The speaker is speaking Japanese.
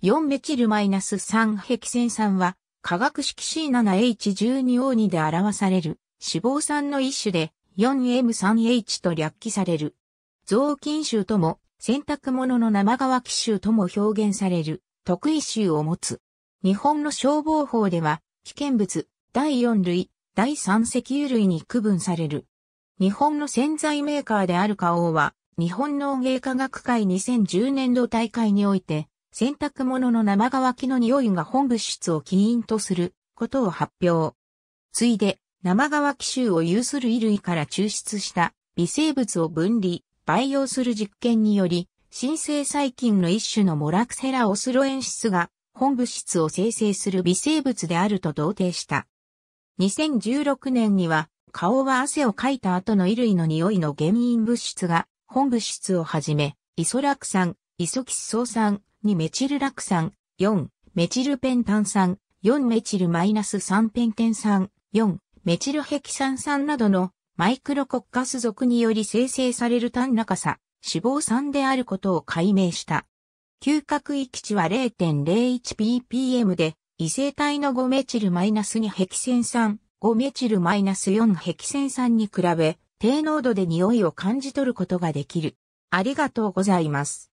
4メチルマイナ -3 ヘキセン酸は、化学式 C7H12O2 で表される脂肪酸の一種で 4M3H と略記される。雑菌臭とも、洗濯物の生乾き臭とも表現される、特異臭を持つ。日本の消防法では、危険物、第4類、第3石油類に区分される。日本の洗剤メーカーである花王は、日本農芸科学会2010年度大会において、洗濯物の生乾きの匂いが本物質を起因とすることを発表。ついで、生乾き臭を有する衣類から抽出した微生物を分離、培養する実験により、新生細菌の一種のモラクセラオスロエンシスが本物質を生成する微生物であると同定した。2016年には、顔は汗をかいた後の衣類の匂いの原因物質が本物質をはじめ、イソラク酸、イソキスソウ酸、2メチルラク酸、4メチルペン炭酸、4メチルマイナス3ペンテン酸、4メチルヘキサン酸などのマイクロコッカス属により生成される単中さ、脂肪酸であることを解明した。嗅覚域値は 0.01ppm で、異性体の5メチルマイナス2ヘキセン酸、5メチルマイナス4ヘキセン酸に比べ、低濃度で匂いを感じ取ることができる。ありがとうございます。